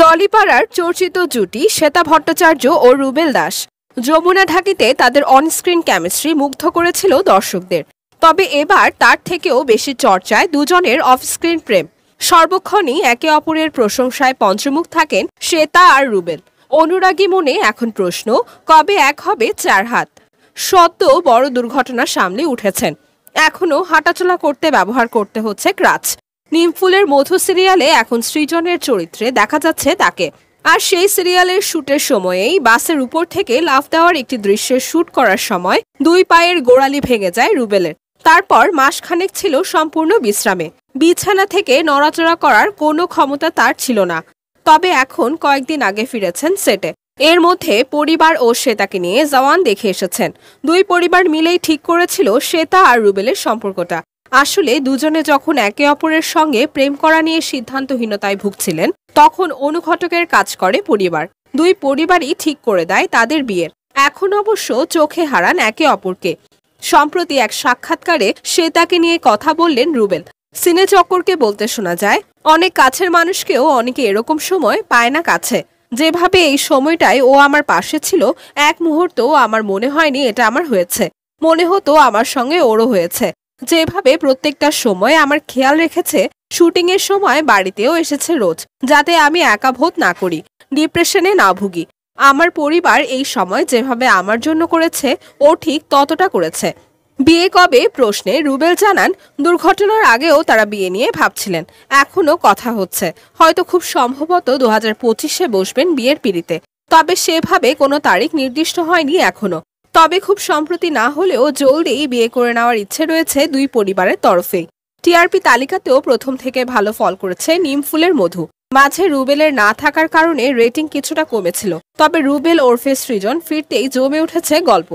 টলিপাড়ার চর্চিত জুটি শ্বেতা ভট্টাচার্য ও রুবেল দাস যমুনা ঢাকিতে তাদের onscreen chemistry মুগ্ধ করেছিল দর্শকদের তবে এবার তার থেকেও বেশি চর্চায় দুজনের অফস্ক্রিন প্রেম সর্বক্ষণই একে অপরের প্রশংসায় পঞ্চমুখ থাকেন শ্বেতা আর রুবেল অনুরাগী মনে এখন প্রশ্ন কবে এক হবে চার হাত সত্য বড় দুর্ঘটনা সামলে উঠেছেন এখনও হাঁটাচলা করতে ব্যবহার করতে হচ্ছে ক্রাচ নিমফুলের মধু সিরিয়ালে এখন সৃজনের চরিত্রে দেখা যাচ্ছে তাকে আর সেই সিরিয়ালের শুটের সময়েই বাসের উপর থেকে লাফ দেওয়ার একটি দৃশ্যের শুট করার সময় দুই পায়ের গোড়ালি ভেঙে যায় রুবেলের তারপর মাসখানেক ছিল সম্পূর্ণ বিশ্রামে বিছানা থেকে নড়াচড়া করার কোনো ক্ষমতা তার ছিল না তবে এখন কয়েকদিন আগে ফিরেছেন সেটে এর মধ্যে পরিবার ও শ্বেতাকে নিয়ে জওয়ান দেখে এসেছেন দুই পরিবার মিলেই ঠিক করেছিল শ্বেতা আর রুবেলের সম্পর্কটা আসলে দুজনে যখন একে অপরের সঙ্গে প্রেম করা নিয়ে সিদ্ধান্তহীনতায় ভুগছিলেন তখন অনুঘটকের কাজ করে পরিবার দুই পরিবারই ঠিক করে দেয় তাদের বিয়ের এখন অবশ্য চোখে হারান একে অপরকে সম্প্রতি এক সাক্ষাৎকারে সে তাকে নিয়ে কথা বললেন রুবেল সিনে চক্করকে বলতে শোনা যায় অনেক কাছের মানুষকেও অনেকে এরকম সময় পায় না কাছে যেভাবে এই সময়টায় ও আমার পাশে ছিল এক মুহূর্তও আমার মনে হয়নি এটা আমার হয়েছে মনে হতো আমার সঙ্গে ওরও হয়েছে যেভাবে প্রত্যেকটা সময় আমার খেয়াল রেখেছে শুটিং এর সময় বাড়িতেও এসেছে রোজ যাতে আমি একা ভোধ না করি ডিপ্রেশনে না ভুগি আমার পরিবার এই সময় যেভাবে আমার জন্য করেছে ও ঠিক ততটা করেছে বিয়ে কবে প্রশ্নে রুবেল জানান দুর্ঘটনার আগেও তারা বিয়ে নিয়ে ভাবছিলেন এখনও কথা হচ্ছে হয়তো খুব সম্ভবত দু হাজার পঁচিশে বসবেন বিয়ের পিড়িতে তবে সেভাবে কোনো তারিখ নির্দিষ্ট হয়নি এখনও তবে খুব সম্প্রতি না হলেও জলদি বিয়ে করে নেওয়ার ইচ্ছে রয়েছে দুই পরিবারের তরফে টিআরপি তালিকাতেও প্রথম থেকে ভালো ফল করেছে নিমফুলের মধু মাঝে রুবেলের না থাকার কারণে রেটিং কিছুটা কমেছিল তবে রুবেল ওরফে সৃজন ফিরতেই জমে উঠেছে গল্প